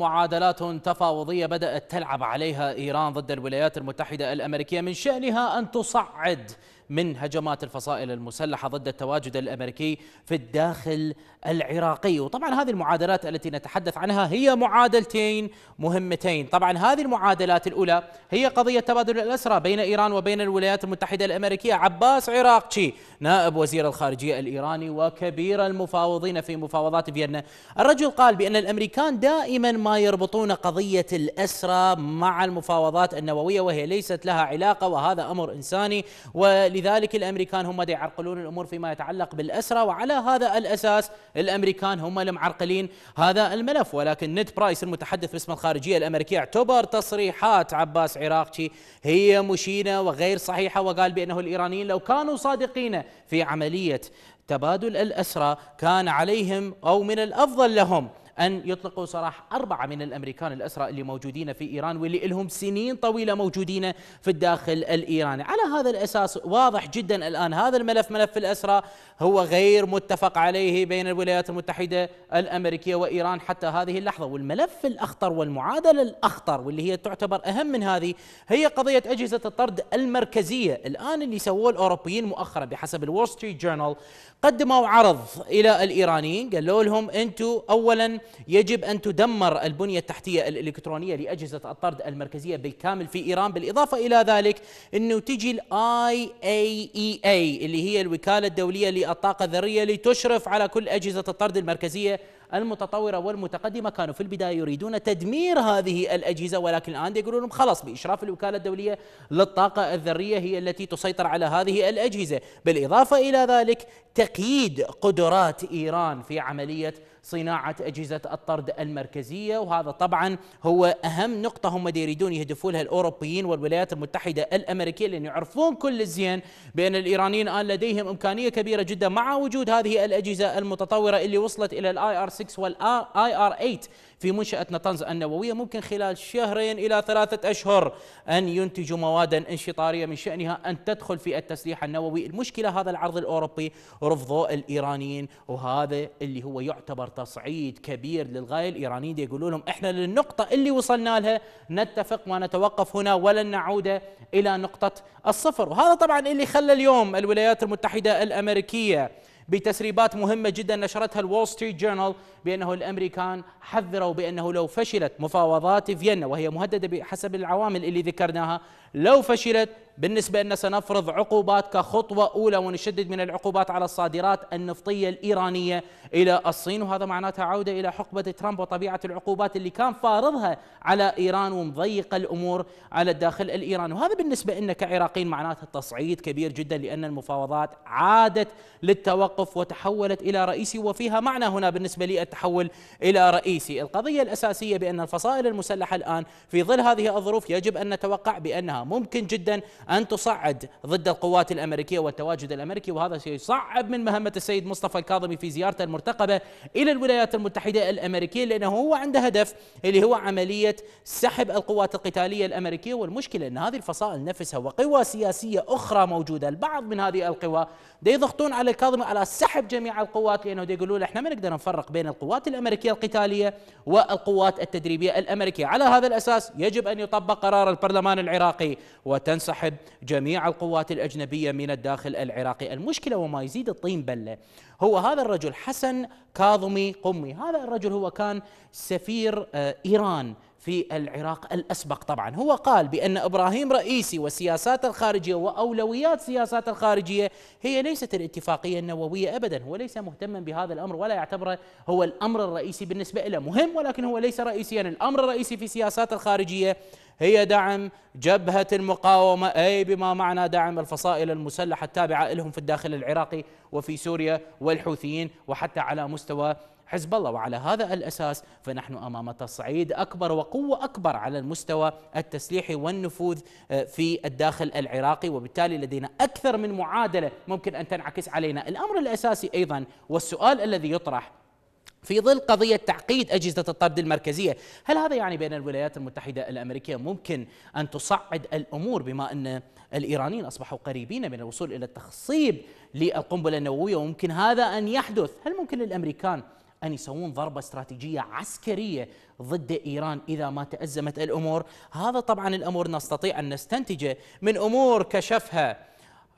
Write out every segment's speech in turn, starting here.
معادلات تفاوضية بدأت تلعب عليها إيران ضد الولايات المتحدة الأمريكية من شأنها أن تصعد من هجمات الفصائل المسلحة ضد التواجد الأمريكي في الداخل العراقي وطبعا هذه المعادلات التي نتحدث عنها هي معادلتين مهمتين طبعا هذه المعادلات الأولى هي قضية تبادل الأسرى بين إيران وبين الولايات المتحدة الأمريكية عباس عراقشي نائب وزير الخارجية الإيراني وكبير المفاوضين في مفاوضات فيينا الرجل قال بأن الأمريكان دائما ما يربطون قضية الأسرى مع المفاوضات النووية وهي ليست لها علاقة وهذا أمر إنساني و لذلك الامريكان هم دي يعرقلون الامور فيما يتعلق بالاسرى وعلى هذا الاساس الامريكان هم المعرقلين هذا الملف ولكن نيد برايس المتحدث باسم الخارجيه الامريكيه اعتبر تصريحات عباس عراقشي هي مشينه وغير صحيحه وقال بانه الايرانيين لو كانوا صادقين في عمليه تبادل الاسرى كان عليهم او من الافضل لهم أن يطلقوا سراح أربعة من الأمريكان الأسرى اللي موجودين في إيران واللي لهم سنين طويلة موجودين في الداخل الإيراني على هذا الأساس واضح جدا الآن هذا الملف ملف الأسرى هو غير متفق عليه بين الولايات المتحدة الأمريكية وإيران حتى هذه اللحظة والملف الأخطر والمعادلة الأخطر واللي هي تعتبر أهم من هذه هي قضية أجهزة الطرد المركزية الآن اللي سووه الأوروبيين مؤخرا بحسب الول ستريت جورنال قدموا عرض إلى الإيرانيين قالوا لهم أنتم أولا يجب أن تدمر البنية التحتية الإلكترونية لأجهزة الطرد المركزية بالكامل في إيران بالإضافة إلى ذلك أنه تجي الاي اي اي اللي هي الوكالة الدولية للطاقة الذرية لتشرف على كل أجهزة الطرد المركزية المتطورة والمتقدمة كانوا في البداية يريدون تدمير هذه الأجهزة ولكن الآن يقولون لهم خلاص بإشراف الوكالة الدولية للطاقة الذرية هي التي تسيطر على هذه الأجهزة بالإضافة إلى ذلك تقييد قدرات إيران في عملية صناعه اجهزه الطرد المركزيه وهذا طبعا هو اهم نقطه هم يريدون يهدفوا لها الاوروبيين والولايات المتحده الامريكيه لان يعرفون كل الزين بان الايرانيين الان لديهم امكانيه كبيره جدا مع وجود هذه الاجهزه المتطوره اللي وصلت الى الاي ار 6 والاي ار 8 في منشأة نطنز النووية ممكن خلال شهرين إلى ثلاثة أشهر أن ينتجوا موادا انشطارية من شأنها أن تدخل في التسليح النووي المشكلة هذا العرض الأوروبي رفضه الإيرانيين وهذا اللي هو يعتبر تصعيد كبير للغاية الإيرانيين يقولوا لهم إحنا للنقطة اللي وصلنا لها نتفق ونتوقف هنا ولن نعود إلى نقطة الصفر وهذا طبعا اللي خلى اليوم الولايات المتحدة الأمريكية بتسريبات مهمة جدا نشرتها الول ستريت جورنال بأنه الأمريكان حذروا بأنه لو فشلت مفاوضات فيينا وهي مهددة بحسب العوامل اللي ذكرناها لو فشلت بالنسبة أن سنفرض عقوبات كخطوة أولى ونشدد من العقوبات على الصادرات النفطية الإيرانية إلى الصين وهذا معناتها عودة إلى حقبة ترامب وطبيعة العقوبات اللي كان فارضها على إيران ومضيق الأمور على الداخل الإيراني وهذا بالنسبة لنا كعراقيين معناتها تصعيد كبير جدا لأن المفاوضات عادت للتوقف وتحولت إلى رئيسي وفيها معنى هنا بالنسبة لي التحول إلى رئيسي القضية الأساسية بأن الفصائل المسلحة الآن في ظل هذه الظروف يجب أن نتوقع بأنها ممكن جدا أن تصعد ضد القوات الأمريكية والتواجد الأمريكي وهذا سيصعب من مهمة السيد مصطفى الكاظمي في زيارته المرتقبة إلى الولايات المتحدة الأمريكية لأنه هو عنده هدف اللي هو عملية سحب القوات القتالية الأمريكية والمشكلة أن هذه الفصائل نفسها وقوى سياسية أخرى موجودة البعض من هذه القوى يضغطون على الكاظمي على سحب جميع القوات لأنه يقولون له احنا ما نقدر نفرق بين القوات الأمريكية القتالية والقوات التدريبية الأمريكية على هذا الأساس يجب أن يطبق قرار البرلمان العراقي وتنسحب جميع القوات الأجنبية من الداخل العراقي المشكلة وما يزيد الطين بلة هو هذا الرجل حسن كاظمي قمي هذا الرجل هو كان سفير آه، إيران في العراق الاسبق طبعا هو قال بان ابراهيم رئيسي والسياسات الخارجيه واولويات سياسات الخارجيه هي ليست الاتفاقيه النوويه ابدا هو ليس مهتما بهذا الامر ولا يعتبره هو الامر الرئيسي بالنسبه له مهم ولكن هو ليس رئيسيا يعني الامر الرئيسي في سياسات الخارجيه هي دعم جبهة المقاومة أي بما معنى دعم الفصائل المسلحة التابعة لهم في الداخل العراقي وفي سوريا والحوثيين وحتى على مستوى حزب الله وعلى هذا الأساس فنحن أمام تصعيد أكبر وقوة أكبر على المستوى التسليحي والنفوذ آه، في الداخل العراقي وبالتالي لدينا أكثر من معادلة ممكن أن تنعكس علينا الأمر الأساسي أيضا والسؤال الذي يطرح في ظل قضية تعقيد أجهزة الطرد المركزية هل هذا يعني بأن الولايات المتحدة الأمريكية ممكن أن تصعد الأمور بما أن الإيرانيين أصبحوا قريبين من الوصول إلى التخصيب للقنبلة النووية وممكن هذا أن يحدث هل ممكن للأمريكان أن يسوون ضربة استراتيجية عسكرية ضد إيران إذا ما تأزمت الأمور هذا طبعا الأمر نستطيع أن نستنتجه من أمور كشفها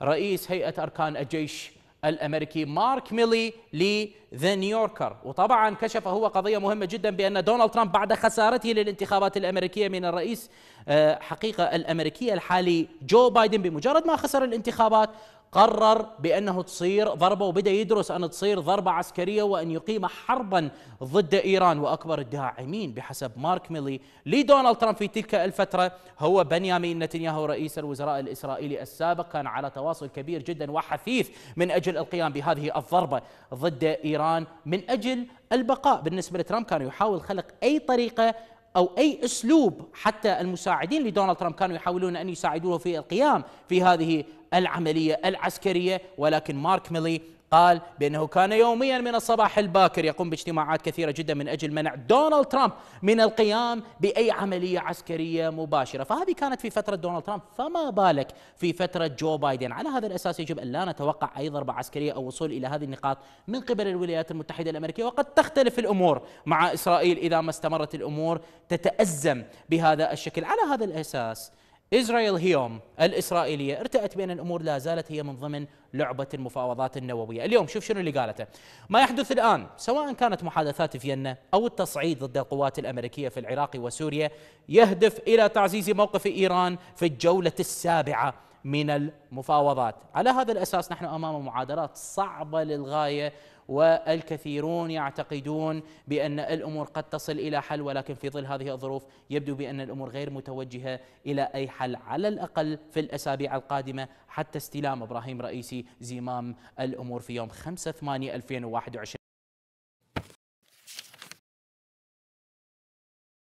رئيس هيئة أركان الجيش الامريكي مارك ميلي لذا نيويوركر وطبعا كشف هو قضيه مهمه جدا بان دونالد ترامب بعد خسارته للانتخابات الامريكيه من الرئيس آه، حقيقه الامريكيه الحالي جو بايدن بمجرد ما خسر الانتخابات قرر بأنه تصير ضربة وبدأ يدرس أن تصير ضربة عسكرية وأن يقيم حربا ضد إيران وأكبر الداعمين بحسب مارك ميلي لدونالد ترامب في تلك الفترة هو بنيامين نتنياهو رئيس الوزراء الإسرائيلي السابق كان على تواصل كبير جدا وحثيث من أجل القيام بهذه الضربة ضد إيران من أجل البقاء بالنسبة لترامب كان يحاول خلق أي طريقة او اي اسلوب حتى المساعدين لدونالد ترامب كانوا يحاولون ان يساعدوه في القيام في هذه العمليه العسكريه ولكن مارك ميلي قال بأنه كان يوميا من الصباح الباكر يقوم باجتماعات كثيرة جدا من أجل منع دونالد ترامب من القيام بأي عملية عسكرية مباشرة فهذه كانت في فترة دونالد ترامب فما بالك في فترة جو بايدن على هذا الأساس يجب أن لا نتوقع أي ضربة عسكرية أو وصول إلى هذه النقاط من قبل الولايات المتحدة الأمريكية وقد تختلف الأمور مع إسرائيل إذا ما استمرت الأمور تتأزم بهذا الشكل على هذا الأساس إسرائيل هيوم الإسرائيلية ارتأت بأن الأمور لا زالت هي من ضمن لعبة المفاوضات النووية اليوم شوف شنو اللي قالته ما يحدث الآن سواء كانت محادثات فيينا أو التصعيد ضد القوات الأمريكية في العراق وسوريا يهدف إلى تعزيز موقف إيران في الجولة السابعة من المفاوضات على هذا الأساس نحن أمام معادلات صعبة للغاية والكثيرون يعتقدون بأن الأمور قد تصل إلى حل ولكن في ظل هذه الظروف يبدو بأن الأمور غير متوجهة إلى أي حل على الأقل في الأسابيع القادمة حتى استلام إبراهيم رئيسي زمام الأمور في يوم 5 8 2021